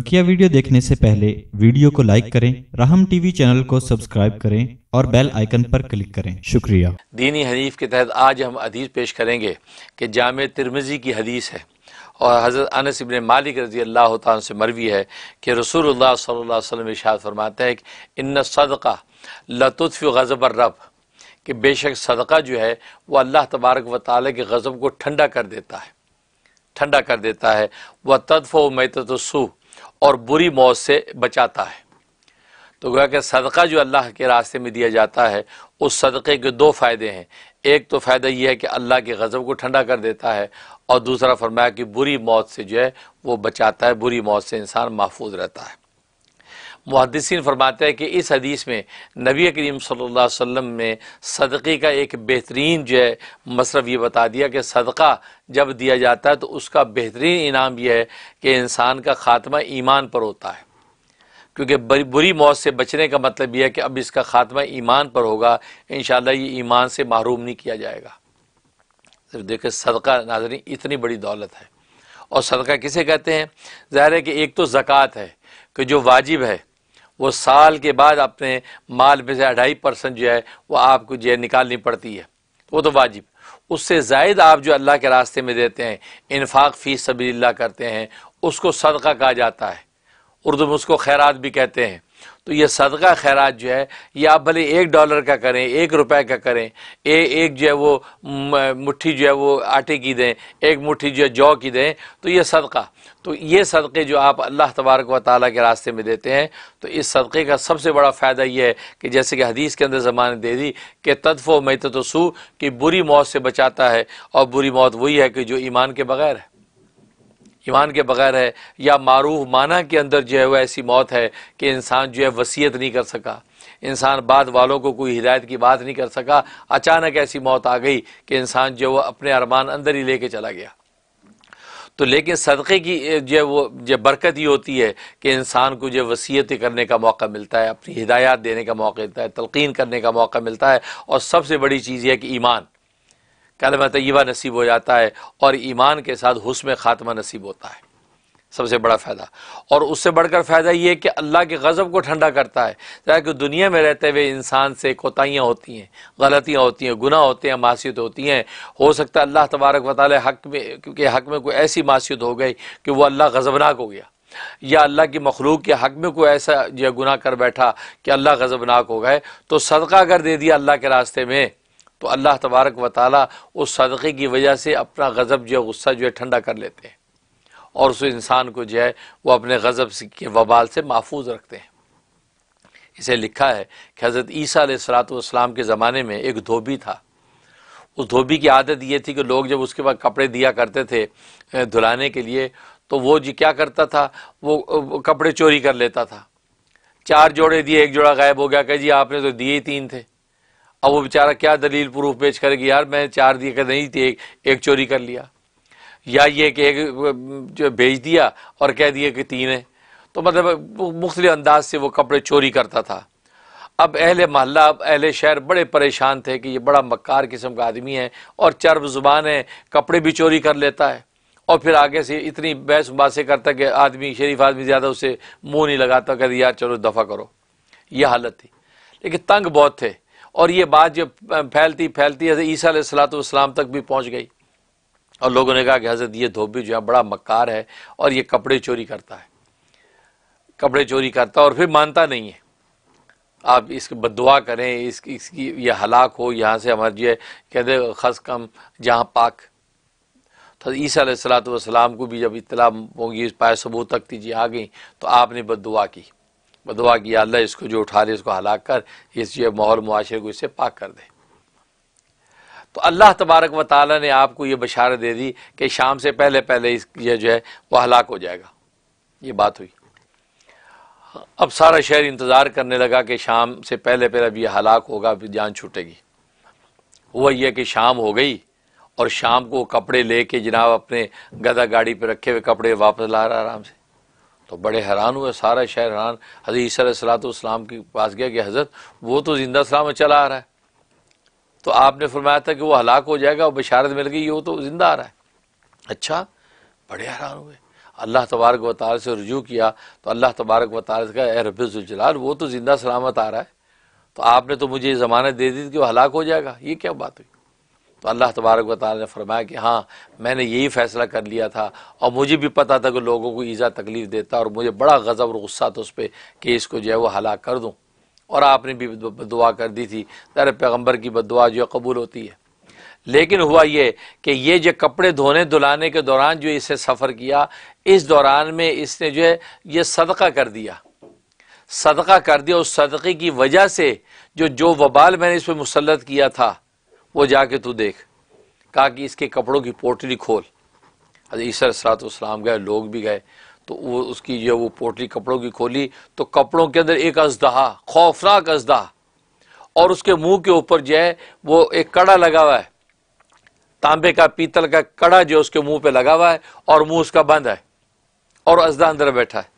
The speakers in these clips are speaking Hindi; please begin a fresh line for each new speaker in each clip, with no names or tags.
बकिया वीडियो देखने से पहले वीडियो को लाइक करें राहम टीवी चैनल को सब्सक्राइब करें और बेल आइकन पर क्लिक करें शुक्रिया दीनी हनीफ के तहत आज हम अदीज़ पेश करेंगे कि जाम तिरमिजी की हदीस है और हज़रत अनस इबन मालिक रजी अल्लाह से मरवी है कि रसूल सल्ला शाह इशाद फरमाते हैं कि इन सदका लतुफ़ गज़बर रब कि बेशक सदका जो है वह अल्लाह तबारक व ताल के गज़ब को ठंडा कर देता है ठंडा कर देता है वह तदफ़ मैतसू और बुरी मौत से बचाता है तो गोया कि सदका जो अल्लाह के रास्ते में दिया जाता है उस सदक़े के दो फ़ायदे हैं एक तो फ़ायदा यह है कि अल्लाह के गज़ब को ठंडा कर देता है और दूसरा फरमाया कि बुरी मौत से जो है वो बचाता है बुरी मौत से इंसान महफूज रहता है मुहदसिन फरमाते हैं कि इस हदीस में नबी करीम सल्ला वम ने सदक़े का एक बेहतरीन जो है मशरफ ये बता दिया कि सदका जब दिया जाता है तो उसका बेहतरीन इनाम यह है कि इंसान का ख़ात्मा ईमान पर होता है क्योंकि बुरी मौत से बचने का मतलब यह है कि अब इसका ख़ात्मा ईमान पर होगा इन ये ईमान से महरूम नहीं किया जाएगा सिर्फ देखे सदका नाजरी इतनी बड़ी दौलत है और सदका किसे कहते हैं ज़ाहिर है कि एक तो ज़क़़त है कि जो वाजिब है वो साल के बाद अपने माल में से अढ़ाई परसेंट जो है वो आपको जो है निकालनी पड़ती है वो तो वाजिब उससे जायद आप जो अल्लाह के रास्ते में देते हैं इन्फाक फ़ीस सबील्ला करते हैं उसको सदका कहा जाता है उर्दू में उसको खैरात भी कहते हैं तो ये सदका खैरात जो है ये आप भले एक डॉलर का करें एक रुपए का करें ए, एक जो है वो मुट्ठी जो है वो आटे की दें एक मुट्ठी जो है जौ की दें तो ये सदका तो ये सदक़े जो आप अल्लाह तबारक व ताली के रास्ते में देते हैं तो इस सदक़े का सबसे बड़ा फ़ायदा यह है कि जैसे कि हदीस के अंदर ज़माने दे दी कि तदफ़ो मैत तो कि बुरी मौत से बचाता है और बुरी मौत वही है कि जो ईमान के बगैर है ईमान के बगैर है या मरूफ माना के अंदर जो है वह ऐसी मौत है कि इंसान जो है वसीयत नहीं कर सका इंसान बाद वालों को कोई हिदायत की बात नहीं कर सका अचानक ऐसी मौत आ गई कि इंसान जो है वह अपने अरमान अंदर ही लेके चला गया तो लेकिन सदक़े की जो वो जो बरकत ही होती है कि इंसान को जो वसीयत करने का मौका मिलता है अपनी हिदायत देने का मौका मिलता है तलकिन करने का मौका मिलता है और सबसे बड़ी चीज़ यह कि ईमान कलम तयबा नसीब हो जाता है और ईमान के साथ हुस्म ख़ात्मा नसीब होता है सबसे बड़ा फ़ायदा और उससे बढ़कर फ़ायदा ये है कि अल्लाह के गज़ब को ठंडा करता है ताकि दुनिया में रहते हुए इंसान से कोताहियाँ होती हैं गलतियाँ होती हैं गुनाह होते हैं मासीत होती हैं हो सकता है अल्लाह तबारक वाले हक में क्योंकि हक में कोई ऐसी मासीत हो गई कि वह अल्लाह गज़बनाक हो गया या अल्लाह की मखलूक के हक में कोई ऐसा यह गुना कर बैठा कि अल्लाह गज़बनाक हो गए तो सदका अगर दे दिया अल्लाह के रास्ते में तो अल्लाह तबारक व उस सदक़े की वजह से अपना गज़ब जो है गुस्सा जो है ठंडा कर लेते हैं और उस इंसान को जो है वो अपने गज़ब के वबाल से महफूज रखते हैं इसे लिखा है कि हज़रत ईसा सलातम के ज़माने में एक धोबी था उस धोबी की आदत ये थी कि लोग जब उसके पास कपड़े दिया करते थे धुलाने के लिए तो वो जी क्या करता था वो कपड़े चोरी कर लेता था चार जोड़े दिए एक जोड़ा गायब हो गया कह जी आपने तो दिए ही तीन थे अब वो बेचारा क्या दलील प्रूफ पेश करेगी यार मैं चार दिए का नहीं थी एक, एक चोरी कर लिया या ये कि एक जो भेज दिया और कह दिया कि तीन है तो मतलब मुख्तलि अंदाज से वो कपड़े चोरी करता था अब अहले महल्ला अब अहले शहर बड़े परेशान थे कि ये बड़ा मक्कार किस्म का आदमी है और चर्ब ज़ुबान है कपड़े भी चोरी कर लेता है और फिर आगे से इतनी बहस बासें करता कि आदमी शरीफ आदमी ज़्यादा उसे मुंह नहीं लगाता कहते यार चलो दफ़ा करो यह हालत थी लेकिन तंग बहुत थे और ये बात जब फैलती फैलती हज़रत ईसा सलातम तक भी पहुँच गई और लोगों ने कहा कि हज़रत ये धोबी जो है बड़ा मक्कार है और ये कपड़े चोरी करता है कपड़े चोरी करता है और फिर मानता नहीं है आप इसकी बदुआ करें इसकी इसकी ये हलाक हो यहाँ से हमारी है कहते खस कम जहाँ पाक तो ईसा सलात वाम को भी जब इतला होगी पाए सबूत तक थी जी आ गई तो आपने बदुआ की बदवा कि अल्लाह इसको जो उठा रहे इसको हलाक कर इस ये माहौल मुआरे को इससे पाक कर दे तो अल्लाह तबारक व ताली ने आपको ये बशारत दे दी कि शाम से पहले पहले इस ये जो है वह हलाक हो जाएगा ये बात हुई अब सारा शहर इंतज़ार करने लगा कि शाम से पहले पहले अब यह हलाक होगा फिर जान छूटेगी हुआ यह कि शाम हो गई और शाम को कपड़े ले के जनाब अपने गदा गाड़ी पर रखे हुए कपड़े वापस ला रहा आराम से तो बड़े हैरान हुए सारा शहर हैरान हजरत सलातम के पास गया कि हज़रत वो तो जिंदा सलाम में चला आ रहा है तो आपने फरमाया था कि वो हलाक हो जाएगा और बशारत मिल गई वो तो ज़िंदा आ रहा है अच्छा बड़े हैरान हुए अल्लाह तबारक वाल से रजू किया तो अल्लाह तबारक वाल से का ए रबाल वो तो ज़िंदा सलामत आ रहा है तो आपने तो मुझे ज़मानत दे दी कि वो हलाक हो जाएगा ये क्या बात हुई तो अल्लाह तबारक व ने फरमाया कि हाँ मैंने यही फ़ैसला कर लिया था और मुझे भी पता था कि लोगों को ईज़ा तकलीफ़ देता और मुझे बड़ा गज़ब और गुस्सा था उस पर कि इसको जो है वो हलाक कर दूँ और आपने भी बदुआ कर दी थी तेरे पैगम्बर की बदुआ जो है कबूल होती है लेकिन हुआ ये कि ये जो कपड़े धोने धुलाने के दौरान जो इसे सफ़र किया इस दौरान में इसने जो है ये सदका कर दिया सदका कर दिया उस सदक़े की वजह से जो जो वबाल मैंने इस पर मुसलत किया था वो जाके तू देख कहा कि इसके कपड़ों की पोटली खोल अरे ईसर सलातम गए लोग भी गए तो वो उसकी जो वो पोटली कपड़ों की खोली तो कपड़ों के अंदर एक अजदहा खौफनाक अजदहा और उसके मुंह के ऊपर जो है वो एक कड़ा लगा हुआ है तांबे का पीतल का कड़ा जो उसके मुंह पे लगा हुआ है और मुंह उसका बंद है और अजदा अंदर बैठा है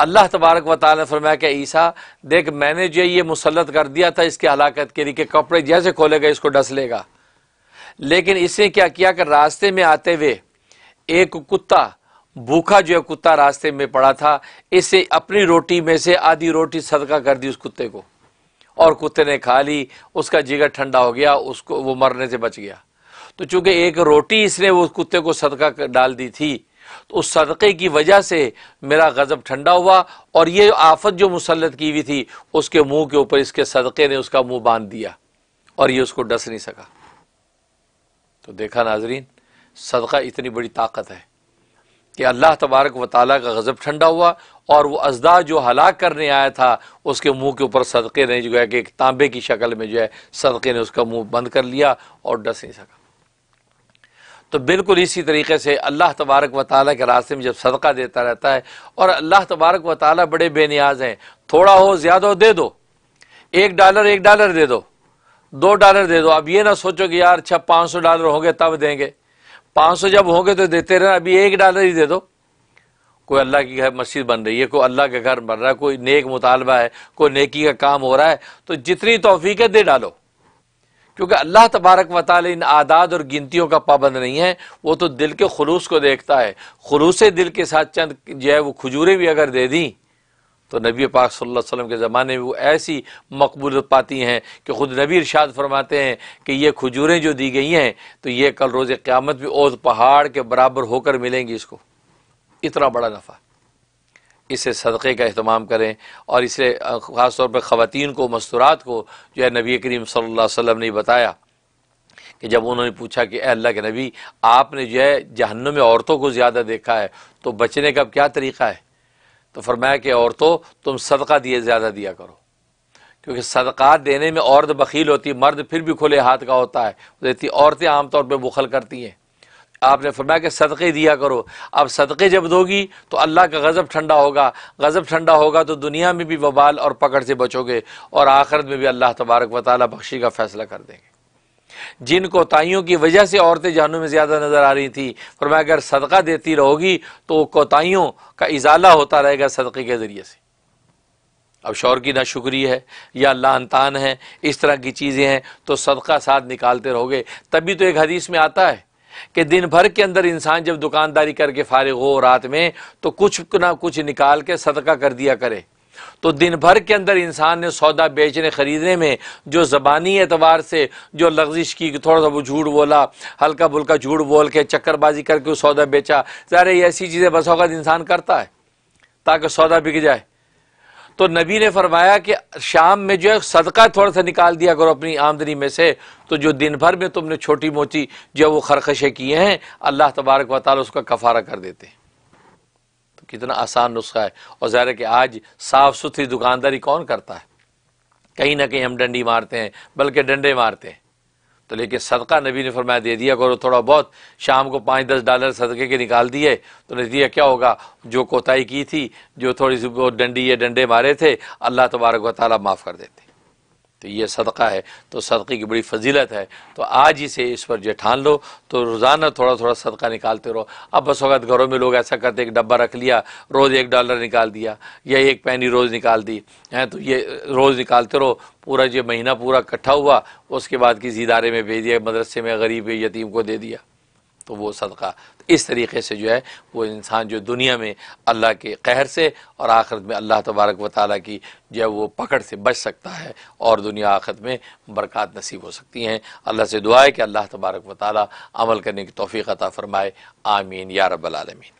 अल्लाह तबारक वाली फरमाया कि ईसा देख मैंने जो ये मुसलत कर दिया था इसके हलाकत के लिए कि कपड़े जैसे खोलेगा इसको डस लेगा लेकिन इसने क्या किया कि रास्ते में आते हुए एक कुत्ता भूखा जो है कुत्ता रास्ते में पड़ा था इसे अपनी रोटी में से आधी रोटी सदका कर दी उस कुत्ते को और कुत्ते ने खा ली उसका जिगर ठंडा हो गया उसको वो मरने से बच गया तो चूंकि एक रोटी इसने वो कुत्ते को सदका डाल दी थी तो उस सदक़े की वजह से मेरा गज़ब ठंडा हुआ और ये आफत जो मुसलत की हुई थी उसके मुंह के ऊपर इसके सदक़े ने उसका मुंह बांध दिया और ये उसको डस नहीं सका तो देखा नाजरीन सदका इतनी बड़ी ताकत है कि अल्लाह तबारक व ताली का गज़ब ठंडा हुआ और वह अजदा जो हलाक करने आया था उसके मुंह के ऊपर सदक़े ने जो है कि एक तांबे की शक्ल में जो है सदक़े ने उसका मुंह बंद कर लिया और डस नहीं सका तो बिल्कुल इसी तरीके से अल्लाह तबारक व ताली के रास्ते में जब सदका देता रहता है और अल्लाह तबारक व ताली बड़े बेनियाज हैं थोड़ा हो ज़्यादा हो दे दो एक डॉलर एक डॉलर दे दो दो डॉलर दे दो अब ये ना सोचो कि यार अच्छा पाँच सौ डॉलर होंगे तब देंगे पाँच सौ जब होंगे तो देते रहना अभी एक डॉलर ही दे दो कोई अल्लाह की घर मस्जिद बन रही है कोई अल्लाह का घर बन रहा है कोई नेक मुतालबा है कोई नेकी का काम हो रहा है तो जितनी तोफ़ीक है दे डालो क्योंकि अल्लाह तबारक वाल इन आदाद और गिनतियों का पाबंद नहीं है वो तो दिल के खलूस को देखता है खलूस दिल के साथ चंद जो है वो खजूरें भी अगर दे दी तो नबी पाक सल्लल्लाहु अलैहि वसल्लम के ज़माने में वो ऐसी मकबूल पाती हैं कि ख़ुद नबी इरशाद फरमाते हैं कि ये खजूरें जो दी गई हैं तो ये कल रोज़ क़्यामत भी ओज पहाड़ के बराबर होकर मिलेंगी इसको इतना बड़ा नफ़ा इसे सदक़े का अहतमाम करें और इसे ख़ास तौर पर ख़वान को मस्तूरात को जो है नबी करीम सल्ला वसल्लम ने बताया कि जब उन्होंने पूछा कि अल्लाह के नबी आपने जो है जहन्नम में औरतों को ज़्यादा देखा है तो बचने का क्या तरीक़ा है तो फरमाया कि औरतों तुम सदका दिए ज़्यादा दिया करो क्योंकि सदका देने में औरत बखील होती है मर्द फिर भी खुले हाथ का होता है देती औरतें आमतौर पर बुखल करती हैं आपने फरमाया कि सदक़े दिया करो अब सदक़े जब दोगी तो अल्लाह का गज़ब ठंडा होगा गज़ब ठंडा होगा तो दुनिया में भी वबाल और पकड़ से बचोगे और आखिरत में भी अल्लाह तबारक व बख्शी का फ़ैसला कर देंगे जिन कोताहियों की वजह से औरतें जहनों में ज़्यादा नज़र आ रही थी फरमाया अगर सदका देती रहोगी तो कोताहियों का इजाला होता रहेगा सदक़े के ज़रिए से अब शौर की ना शुक्री है या लानतान है इस तरह की चीज़ें हैं तो सदका साथ निकालते रहोगे तभी तो एक हदीस में आता है कि दिन भर के अंदर इंसान जब दुकानदारी करके फारिग हो रात में तो कुछ ना कुछ निकाल के सदका कर दिया करे तो दिन भर के अंदर इंसान ने सौदा बेचने ख़रीदने में जो ज़बानी एतवार से जो लफ्जिश की थोड़ा सा वो झूठ बोला हल्का बुल्का झूठ बोल के चक्करबाजी करके सौदा बेचा ज़ाहिर ऐसी चीज़ें बस इंसान करता है ताकि सौदा बिक जाए तो नबी ने फरमाया कि शाम में जो है सदका थोड़ा सा निकाल दिया करो अपनी आमदनी में से तो जो दिन भर में तुमने छोटी मोटी जो वो खरखशें किए हैं अल्लाह तबारक वाली उसका कफारा कर देते हैं तो कितना आसान नुस्खा है और ज़ाहिर कि आज साफ़ सुथरी दुकानदारी कौन करता है कहीं ना कहीं हम डंडी मारते हैं बल्कि डंडे मारते हैं तो लेकिन सदका नबी ने फरमाया दे दिया करो थोड़ा बहुत शाम को पाँच दस डॉलर सदक़े के निकाल दिए तो नतीजा क्या होगा जो कोताही की थी जो थोड़ी सी डंडी या डंडे मारे थे अल्लाह तबारक वाली माफ़ कर देते तो ये सदका है तो सदक़े की बड़ी फजीलत है तो आज ही से इस पर जो ठान लो तो रोज़ाना थोड़ा थोड़ा सदका निकालते रहो अब बस वक्त घरों में लोग ऐसा करते एक डब्बा रख लिया रोज़ एक डॉलर निकाल दिया या एक पैनी रोज़ निकाल दी है तो ये रोज़ निकालते रहो पूरा जो महीना पूरा इकट्ठा हुआ उसके बाद किसी इदारे में भेज दिया मदरसे में गरीब यतीम को दे दिया तो वो सदका इस तरीके से जो है वो इंसान जो दुनिया में अल्लाह के कहर से और आखिरत में अल्लाह तबारक व ताली की जो है वो पकड़ से बच सकता है और दुनिया आखिरत में बरक़ात नसीब हो सकती हैं अल्लाह से दुआ है कि अल्लाह तबारक व ताली अमल करने की तोफ़ी अता फ़रमाए आमीन या रबालमीन